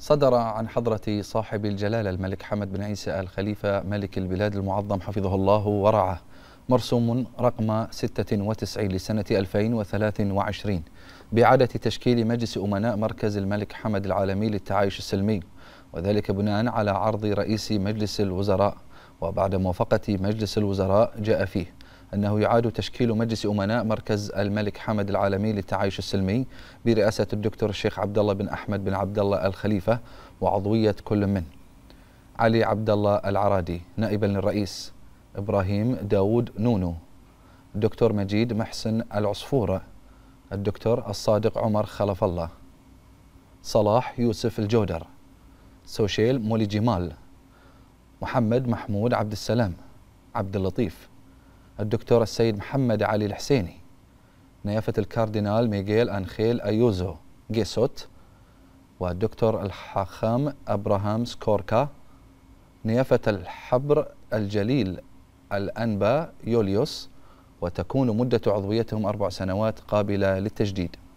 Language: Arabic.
صدر عن حضرة صاحب الجلالة الملك حمد بن عيسى آل خليفة ملك البلاد المعظم حفظه الله ورعاه مرسوم رقم 96 لسنة 2023 بإعادة تشكيل مجلس أمناء مركز الملك حمد العالمي للتعايش السلمي وذلك بناء على عرض رئيس مجلس الوزراء وبعد موافقة مجلس الوزراء جاء فيه أنه يعاد تشكيل مجلس أمناء مركز الملك حمد العالمي للتعايش السلمي برئاسة الدكتور الشيخ عبد الله بن أحمد بن عبد الله الخليفة وعضوية كل من علي عبد الله العرادي نائبا للرئيس إبراهيم داود نونو الدكتور مجيد محسن العصفورة الدكتور الصادق عمر خلف الله صلاح يوسف الجودر سوشيل مولي جمال محمد محمود عبد السلام عبد اللطيف الدكتور السيد محمد علي الحسيني نيافة الكاردينال ميغيل أنخيل أيوزو جيسوت والدكتور الحاخام أبراهام سكوركا نيافة الحبر الجليل الأنبا يوليوس وتكون مدة عضويتهم أربع سنوات قابلة للتجديد